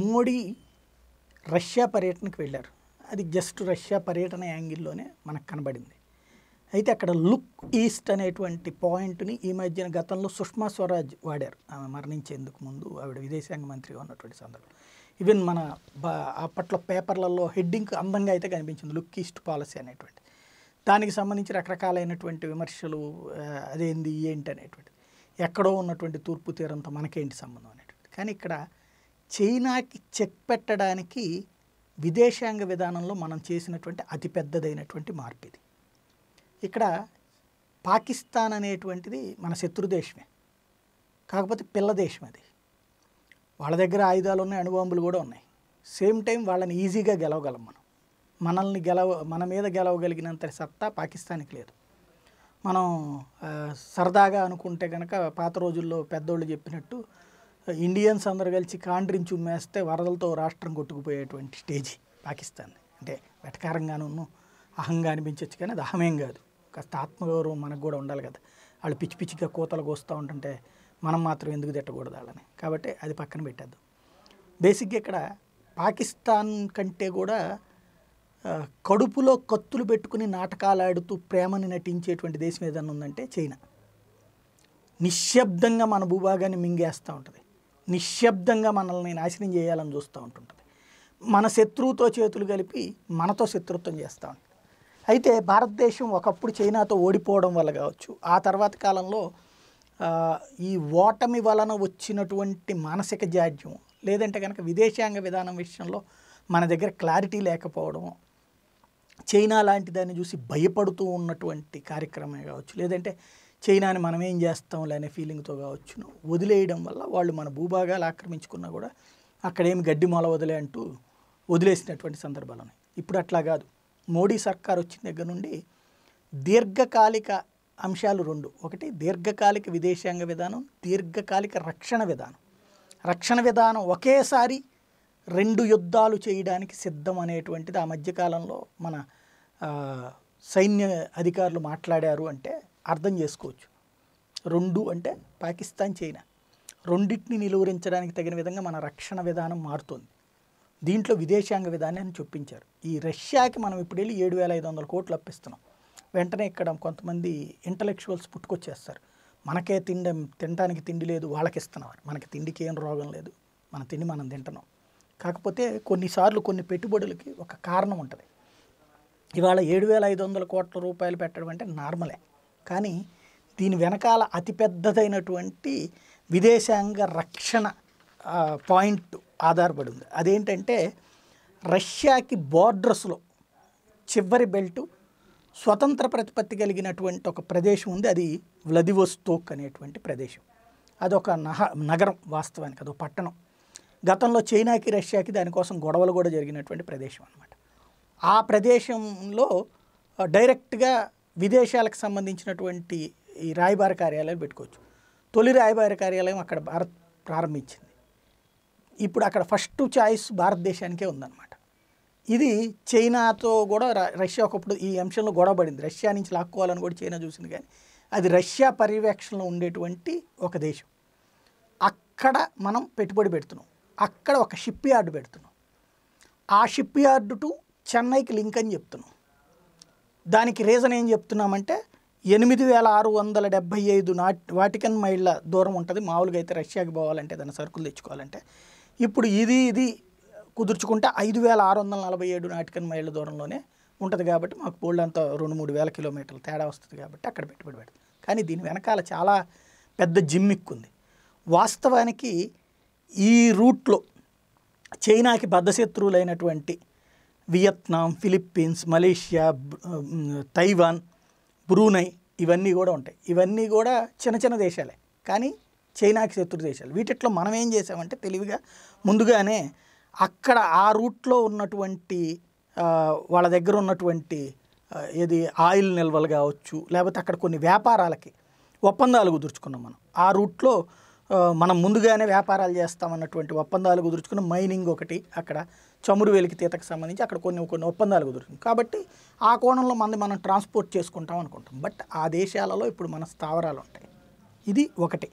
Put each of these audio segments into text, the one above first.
Modi Russia పర్యటనకు వెళ్ళారు అది జస్ట్ రష్యా పర్యటన యాంగిల్లోనే మనకు కనబడింది అయితే అక్కడ లుక్ ఈస్ట్ అనేటువంటి పాయింట్ని ఈ మధ్యన గతంలో సుష్మా స్వరాజ్ వాడారు ఆమె మరణించేందుకు ముందు ఆవిడ విదేశాంగ మంత్రిగా ఉన్నటువంటి సందర్భం ఈవెన్ మన అప్పట్లో పేపర్లలో హెడ్డింగ్ అందంగా అయితే కనిపించింది లుక్ ఈస్ట్ పాలసీ అనేటువంటి దానికి సంబంధించి రకరకాలైనటువంటి విమర్శలు అదేంది ఏంటి అనేటువంటి ఎక్కడో ఉన్నటువంటి తూర్పు తీరంతో మనకేంటి సంబంధం అనేటువంటి కానీ ఇక్కడ చైనాకి చెక్ పెట్టడానికి విదేశాంగ విధానంలో మనం చేసినటువంటి అతిపెద్దదైనటువంటి మార్పు ఇది ఇక్కడ పాకిస్తాన్ అనేటువంటిది మన శత్రు దేశమే కాకపోతే పిల్ల దేశం అది వాళ్ళ దగ్గర ఆయుధాలు ఉన్నాయి అణుబాంబులు కూడా ఉన్నాయి సేమ్ టైం వాళ్ళని ఈజీగా గెలవగలం మనం మనల్ని గెలవ మన మీద గెలవగలిగినంత సత్తా పాకిస్తాన్కి లేదు మనం సరదాగా అనుకుంటే కనుక పాత రోజుల్లో పెద్దోళ్ళు చెప్పినట్టు ఇండియన్స్ అందరు కలిసి కాండ్రించి ఉమ్మేస్తే వరదలతో రాష్ట్రం కొట్టుకుపోయేటువంటి స్టేజ్ పాకిస్తాన్ అంటే వెటకారంగాను అహంగా అనిపించవచ్చు కానీ అది అహమేం కాదు కాస్త ఆత్మగౌరవం మనకు కూడా ఉండాలి కదా వాళ్ళు పిచ్చి పిచ్చిగా కూతలు కోస్తూ ఉంటుంటే మనం మాత్రం ఎందుకు తిట్టకూడదు వాళ్ళని కాబట్టి అది పక్కన పెట్టద్దు బేసిక్గా ఇక్కడ పాకిస్తాన్ కంటే కూడా కడుపులో కత్తులు పెట్టుకుని నాటకాలు ఆడుతూ ప్రేమని నటించేటువంటి దేశం ఏదన్నా ఉందంటే చైనా నిశ్శబ్దంగా మన భూభాగాన్ని మింగేస్తూ ఉంటుంది నిశ్శబ్దంగా మనల్ని నాశనం చేయాలని చూస్తూ ఉంటుంటుంది మన శత్రువుతో చేతులు కలిపి మనతో శత్రుత్వం చేస్తూ ఉంటుంది అయితే భారతదేశం ఒకప్పుడు చైనాతో ఓడిపోవడం వల్ల కావచ్చు ఆ తర్వాత కాలంలో ఈ ఓటమి వలన వచ్చినటువంటి మానసిక జాడ్యం లేదంటే కనుక విదేశాంగ విధానం విషయంలో మన దగ్గర క్లారిటీ లేకపోవడం చైనా లాంటి దాన్ని చూసి భయపడుతూ ఉన్నటువంటి కార్యక్రమం కావచ్చు లేదంటే చైనాని మనం ఏం చేస్తాంలే అనే ఫీలింగ్తో కావచ్చును వదిలేయడం వల్ల వాళ్ళు మన భూభాగాలు ఆక్రమించుకున్నా కూడా అక్కడేమి గడ్డి మొల వదిలే అంటూ వదిలేసినటువంటి సందర్భాలు ఉన్నాయి ఇప్పుడు అట్లా కాదు మోడీ సర్కార్ వచ్చిన దగ్గర నుండి దీర్ఘకాలిక అంశాలు రెండు ఒకటి దీర్ఘకాలిక విదేశాంగ విధానం దీర్ఘకాలిక రక్షణ విధానం రక్షణ విధానం ఒకేసారి రెండు యుద్ధాలు చేయడానికి సిద్ధం అనేటువంటిది ఆ మధ్యకాలంలో మన సైన్య అధికారులు మాట్లాడారు అంటే అర్థం చేసుకోవచ్చు రెండు అంటే పాకిస్తాన్ చైనా రెండింటిని నిలువరించడానికి తగిన విధంగా మన రక్షణ విధానం మారుతుంది దీంట్లో విదేశాంగ విధానాన్ని చొప్పించారు ఈ రష్యాకి మనం ఇప్పుడు వెళ్ళి ఏడు వేల ఐదు వందల కోట్లు అప్పిస్తున్నాం వెంటనే ఇక్కడ కొంతమంది ఇంటలెక్చువల్స్ పుట్టుకొచ్చేస్తారు మనకే తిండి తినడానికి తిండి లేదు వాళ్ళకి ఇస్తున్నారు మనకి తిండికి ఏం రోగం లేదు మన తిండి మనం తింటున్నాం కాకపోతే కొన్నిసార్లు కొన్ని పెట్టుబడులకి ఒక కారణం ఉంటుంది ఇవాళ ఏడు వేల ఐదు వందల కోట్ల రూపాయలు పెట్టడం అంటే నార్మలే కానీ దీని వెనకాల అతిపెద్దదైనటువంటి విదేశాంగ రక్షణ పాయింట్ ఆధారపడి ఉంది అదేంటంటే రష్యాకి బోర్డర్స్లో చివరి బెల్టు స్వతంత్ర ప్రతిపత్తి కలిగినటువంటి ఒక ప్రదేశం ఉంది అది వ్లదివోస్తోక్ అనేటువంటి ప్రదేశం అదొక నహ నగరం వాస్తవానికి అదొక పట్టణం గతంలో చైనాకి రష్యాకి దానికోసం గొడవలు కూడా జరిగినటువంటి ప్రదేశం అనమాట ఆ ప్రదేశంలో డైరెక్ట్గా విదేశాలకు సంబంధించినటువంటి ఈ రాయబార కార్యాలయాలు పెట్టుకోవచ్చు తొలి రాయబార కార్యాలయం అక్కడ భారత్ ప్రారంభించింది ఇప్పుడు అక్కడ ఫస్ట్ చాయిస్ భారతదేశానికే ఉందన్నమాట ఇది చైనాతో కూడా రష్యా ఒకప్పుడు ఈ అంశంలో గొడవబడింది రష్యా నుంచి లాక్కోవాలని కూడా చైనా చూసింది కానీ అది రష్యా పర్యవేక్షణలో ఉండేటువంటి ఒక దేశం అక్కడ మనం పెట్టుబడి పెడుతున్నాం అక్కడ ఒక షిప్ యార్డు పెడుతున్నాం ఆ షిప్ యార్డు టు చెన్నైకి లింక్ అని చెప్తున్నాం దానికి రీజన్ ఏం చెప్తున్నామంటే ఎనిమిది వేల ఆరు వందల డెబ్బై ఐదు నాట్ వాటికన్ మైళ్ళ దూరం ఉంటుంది మామూలుగా అయితే రష్యాకి పోవాలంటే దాని సరుకులు తెచ్చుకోవాలంటే ఇప్పుడు ఇది ఇది కుదుర్చుకుంటే ఐదు వేల ఆరు వందల నలభై ఏడు నాటికన్ మైళ్ళ దూరంలోనే ఉంటుంది కాబట్టి మాకు బోల్డ్ అంత రెండు మూడు వేల కిలోమీటర్లు తేడా వస్తుంది కాబట్టి అక్కడ పెట్టుబడి పెడతాం కానీ దీని వెనకాల చాలా పెద్ద జిమ్మిక్ ఉంది వాస్తవానికి ఈ రూట్లో చైనాకి బద్ధశత్రువులైనటువంటి Vietnam Philippines Malaysia Taiwan Brunei ఇవన్నీ కూడా ఉంటాయి ఇవన్నీ కూడా చిన్న చిన్న దేశాలే కానీ చైనాకి శత్రు దేశాలు వీటిట్లో మనం ఏం చేసామంటే తెలివిగా ముందుగానే అక్కడ ఆ రూట్లో ఉన్నటువంటి వాళ్ళ దగ్గర ఉన్నటువంటి ఏది ఆయిల్ నిల్వలు కావచ్చు లేకపోతే అక్కడ కొన్ని వ్యాపారాలకి ఒప్పందాలు కుదుర్చుకున్నాం మనం ఆ రూట్లో మనం ముందుగానే వ్యాపారాలు చేస్తామన్నటువంటి ఒప్పందాలు కుదుర్చుకున్న మైనింగ్ ఒకటి అక్కడ చమురు వెలికి తీతకు సంబంధించి అక్కడ కొన్ని కొన్ని ఒప్పందాలు కుదురుతుంది కాబట్టి ఆ కోణంలో మంది మనం ట్రాన్స్పోర్ట్ చేసుకుంటాం అనుకుంటాం బట్ ఆ దేశాలలో ఇప్పుడు మన స్థావరాలు ఉంటాయి ఇది ఒకటి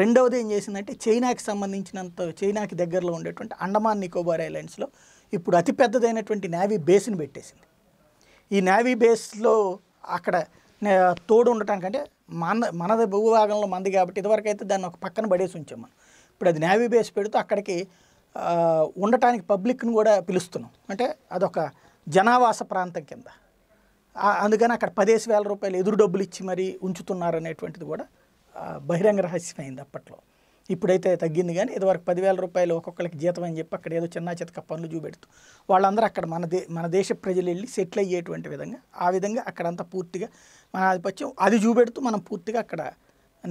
రెండవది ఏం చేసిందంటే చైనాకి సంబంధించినంత చైనాకి దగ్గరలో ఉండేటువంటి అండమాన్ నికోబార్ ఐలాండ్స్లో ఇప్పుడు అతిపెద్దదైనటువంటి నేవీ బేస్ని పెట్టేసింది ఈ నేవీ బేస్లో అక్కడ తోడు ఉండటానికంటే మన మనది భూభాగంలో మంది కాబట్టి ఇదివరకు అయితే దాన్ని ఒక పక్కన పడేసి ఉంచాం మనం ఇప్పుడు అది నేవీ బేస్ పెడుతూ అక్కడికి ఉండటానికి పబ్లిక్ని కూడా పిలుస్తున్నాం అంటే అదొక జనావాస ప్రాంతం కింద అందుకని అక్కడ పదేసి వేల రూపాయలు ఎదురు డబ్బులు ఇచ్చి మరీ ఉంచుతున్నారు అనేటువంటిది కూడా బహిరంగ రహస్యమైంది అప్పట్లో ఇప్పుడైతే తగ్గింది కానీ ఇదివరకు పదివేల రూపాయలు ఒక్కొక్కరికి జీతం అని చెప్పి అక్కడ ఏదో చిన్న చితక పనులు చూపెడుతూ వాళ్ళందరూ అక్కడ మన దే మన దేశ ప్రజలు వెళ్ళి సెటిల్ అయ్యేటువంటి విధంగా ఆ విధంగా అక్కడంతా పూర్తిగా మన ఆధిపత్యం అది చూపెడుతూ మనం పూర్తిగా అక్కడ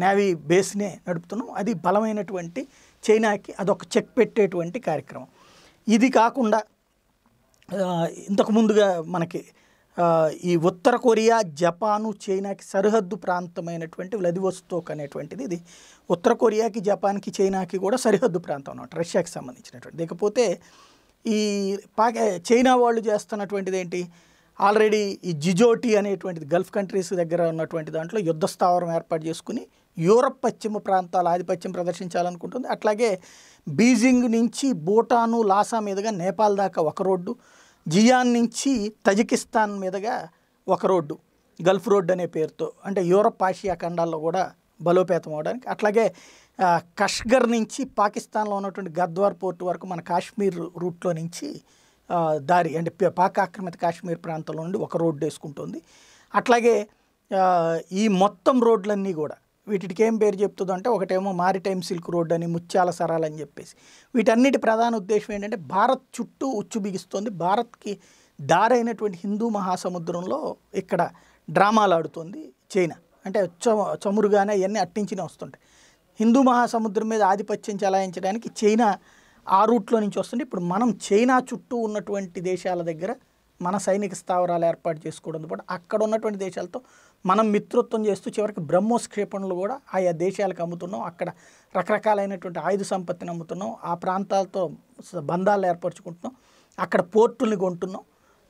నేవీ బేస్నే నడుపుతున్నాం అది బలమైనటువంటి చైనాకి అదొక చెక్ పెట్టేటువంటి కార్యక్రమం ఇది కాకుండా ఇంతకు ముందుగా మనకి ఈ ఉత్తర కొరియా జపాను చైనాకి సరిహద్దు ప్రాంతమైనటువంటి వ్లదివస్తోక్ అనేటువంటిది ఇది ఉత్తర కొరియాకి జపాన్కి చైనాకి కూడా సరిహద్దు ప్రాంతం అనమాట రష్యాకి సంబంధించినటువంటి లేకపోతే ఈ పాకి చైనా వాళ్ళు చేస్తున్నటువంటిది ఏంటి ఆల్రెడీ ఈ జిజోటి అనేటువంటిది గల్ఫ్ కంట్రీస్ దగ్గర ఉన్నటువంటి దాంట్లో యుద్ధ స్థావరం ఏర్పాటు చేసుకుని యూరప్ పశ్చిమ ప్రాంతాల ఆధిపత్యం ప్రదర్శించాలనుకుంటుంది అట్లాగే బీజింగ్ నుంచి భూటాను లాసా మీదుగా నేపాల్ దాకా ఒక రోడ్డు జియాన్ నుంచి తజికిస్తాన్ మీదుగా ఒక రోడ్డు గల్ఫ్ రోడ్డు అనే పేరుతో అంటే యూరప్ ఆసియా ఖండాల్లో కూడా బలోపేతం అవడానికి అట్లాగే కష్గర్ నుంచి పాకిస్తాన్లో ఉన్నటువంటి గద్వార్ పోర్ట్ వరకు మన కాశ్మీర్ రూట్లో నుంచి దారి అంటే పాక్ ఆక్రమిత కాశ్మీర్ ప్రాంతంలో నుండి ఒక రోడ్డు వేసుకుంటుంది అట్లాగే ఈ మొత్తం రోడ్లన్నీ కూడా వీటికి ఏం పేరు చెప్తుందంటే ఒకటేమో మారిటైమ్ సిల్క్ రోడ్ అని ముత్యాల సరాలు అని చెప్పేసి వీటన్నిటి ప్రధాన ఉద్దేశం ఏంటంటే భారత్ చుట్టూ ఉచ్చు బిగిస్తుంది భారత్కి దారైనటువంటి హిందూ మహాసముద్రంలో ఇక్కడ డ్రామాలు ఆడుతుంది చైనా అంటే చమురుగానే ఇవన్నీ అట్టించినే వస్తుంటాయి హిందూ మహాసముద్రం మీద ఆధిపత్యం చెలాయించడానికి చైనా ఆ రూట్లో నుంచి వస్తుంది ఇప్పుడు మనం చైనా చుట్టూ ఉన్నటువంటి దేశాల దగ్గర మన సైనిక స్థావరాలు ఏర్పాటు చేసుకోవడంతో పాటు అక్కడ ఉన్నటువంటి దేశాలతో మనం మిత్రత్వం చేస్తూ చివరికి బ్రహ్మోస్ క్షేపణలు కూడా ఆయా దేశాలకు అమ్ముతున్నాం అక్కడ రకరకాలైనటువంటి ఆయుధ సంపత్తిని అమ్ముతున్నాం ఆ ప్రాంతాలతో బంధాలు ఏర్పరచుకుంటున్నాం అక్కడ పోర్టుల్ని కొంటున్నాం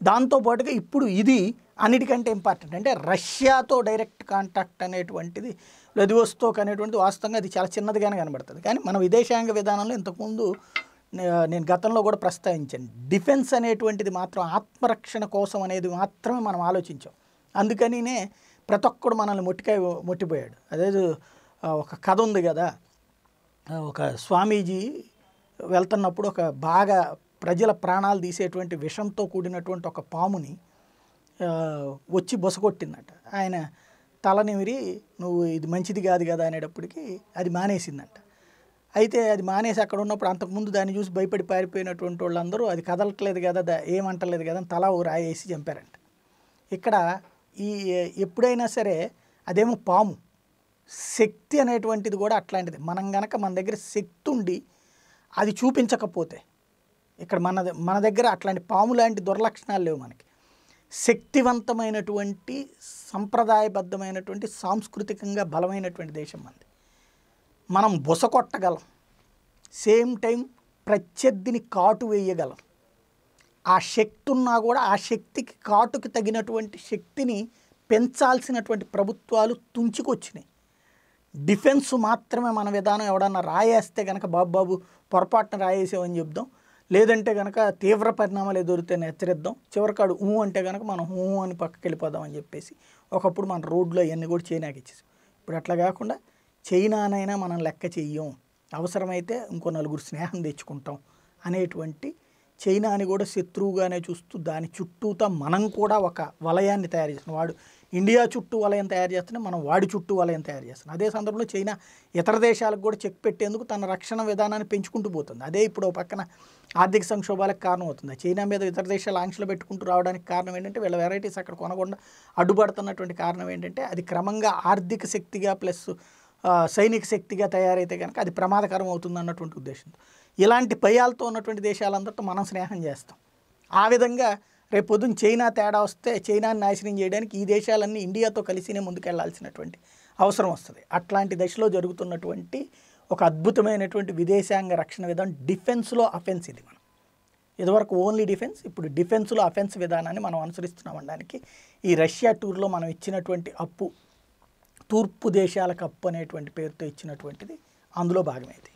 దాంతోపాటుగా ఇప్పుడు ఇది అన్నిటికంటే ఇంపార్టెంట్ అంటే రష్యాతో డైరెక్ట్ కాంటాక్ట్ అనేటువంటిది లదివస్తోక్ అనేటువంటిది వాస్తవంగా అది చాలా చిన్నదిగానే కనబడుతుంది కానీ మన విదేశాంగ విధానంలో ఇంతకుముందు నేను గతంలో కూడా ప్రస్తావించాను డిఫెన్స్ అనేటువంటిది మాత్రం ఆత్మరక్షణ కోసం అనేది మాత్రమే మనం ఆలోచించాం అందుకనినే ప్రతి ఒక్కడు మనల్ని మొట్టికాయ మొట్టిపోయాడు అదే ఒక కథ ఉంది కదా ఒక స్వామీజీ వెళ్తున్నప్పుడు ఒక బాగా ప్రజల ప్రాణాలు తీసేటువంటి విషంతో కూడినటువంటి ఒక పాముని వచ్చి బొసగొట్టిందట ఆయన తలనిమిరి నువ్వు ఇది మంచిది కాదు కదా అనేటప్పటికీ అది మానేసిందంట అయితే అది మానేసి అక్కడ ఉన్నప్పుడు అంతకుముందు దాన్ని చూసి భయపడి పారిపోయినటువంటి వాళ్ళందరూ అది కదలట్లేదు కదా ఏమంటలేదు కదా అని తలా ఓ రాయేసి చంపారంట ఇక్కడ ఈ ఎప్పుడైనా సరే అదేమో పాము శక్తి అనేటువంటిది కూడా అట్లాంటిది మనం గనక మన దగ్గర శక్తి ఉండి అది చూపించకపోతే ఇక్కడ మన మన దగ్గర అట్లాంటి పాము లాంటి దుర్లక్షణాలు లేవు మనకి శక్తివంతమైనటువంటి సంప్రదాయబద్ధమైనటువంటి సాంస్కృతికంగా బలమైనటువంటి దేశం మనది మనం బుస కొట్టగలం సేమ్ టైం ప్రత్యర్థిని కాటు వేయగలం ఆ శక్తి ఉన్నా కూడా ఆ శక్తికి కాటుకి తగినటువంటి శక్తిని పెంచాల్సినటువంటి ప్రభుత్వాలు తుంచుకొచ్చినాయి డిఫెన్స్ మాత్రమే మన విధానం ఎవడన్నా రాయేస్తే కనుక బాబు పొరపాటున రాయేసామని చెప్దాం లేదంటే కనుక తీవ్ర పరిణామాలు ఎదురుతేనే హెచ్చరిద్దాం చివరికాడు ఊ అంటే కనుక మనం ఊ అని పక్కకి వెళ్ళిపోదామని చెప్పేసి ఒకప్పుడు మన రోడ్లో అవన్నీ కూడా చేయనాకిచ్చేసి ఇప్పుడు అట్లా కాకుండా చైనానైనా మనం లెక్క చెయ్యం అవసరమైతే ఇంకో నలుగురు స్నేహం తెచ్చుకుంటాం అనేటువంటి చైనాని కూడా శత్రువుగానే చూస్తూ దాని చుట్టూతో మనం కూడా ఒక వలయాన్ని తయారు చేస్తున్నాం వాడు ఇండియా చుట్టూ వలయం తయారు చేస్తున్న మనం వాడి చుట్టూ వలయం తయారు చేస్తున్నాం అదే సందర్భంలో చైనా ఇతర దేశాలకు కూడా చెక్ పెట్టేందుకు తన రక్షణ విధానాన్ని పెంచుకుంటూ పోతుంది అదే ఇప్పుడు పక్కన ఆర్థిక సంక్షోభాలకు కారణం అవుతుంది చైనా మీద ఇతర దేశాలు ఆంక్షలు పెట్టుకుంటూ రావడానికి కారణం ఏంటంటే వీళ్ళ వెరైటీస్ అక్కడ కొనకుండా అడ్డుపడుతున్నటువంటి కారణం ఏంటంటే అది క్రమంగా ఆర్థిక శక్తిగా ప్లస్ సైనిక శక్తిగా తయారైతే కనుక అది ప్రమాదకరం అవుతుంది అన్నటువంటి ఉద్దేశంతో ఇలాంటి పయాలతో ఉన్నటువంటి దేశాలందరితో మనం స్నేహం చేస్తాం ఆ విధంగా రేపు పొద్దున చైనా తేడా వస్తే చైనాని నాశనం చేయడానికి ఈ దేశాలన్నీ ఇండియాతో కలిసినే ముందుకెళ్లాల్సినటువంటి అవసరం వస్తుంది అట్లాంటి దశలో జరుగుతున్నటువంటి ఒక అద్భుతమైనటువంటి విదేశాంగ రక్షణ విధానం డిఫెన్స్లో అఫెన్స్ ఇది మనం ఇదివరకు ఓన్లీ డిఫెన్స్ ఇప్పుడు డిఫెన్స్లో అఫెన్స్ విధానాన్ని మనం అనుసరిస్తున్నాం అనడానికి ఈ రష్యా టూర్లో మనం ఇచ్చినటువంటి అప్పు తూర్పు దేశాలకు అప్పు అనేటువంటి పేరుతో ఇచ్చినటువంటిది అందులో భాగమైంది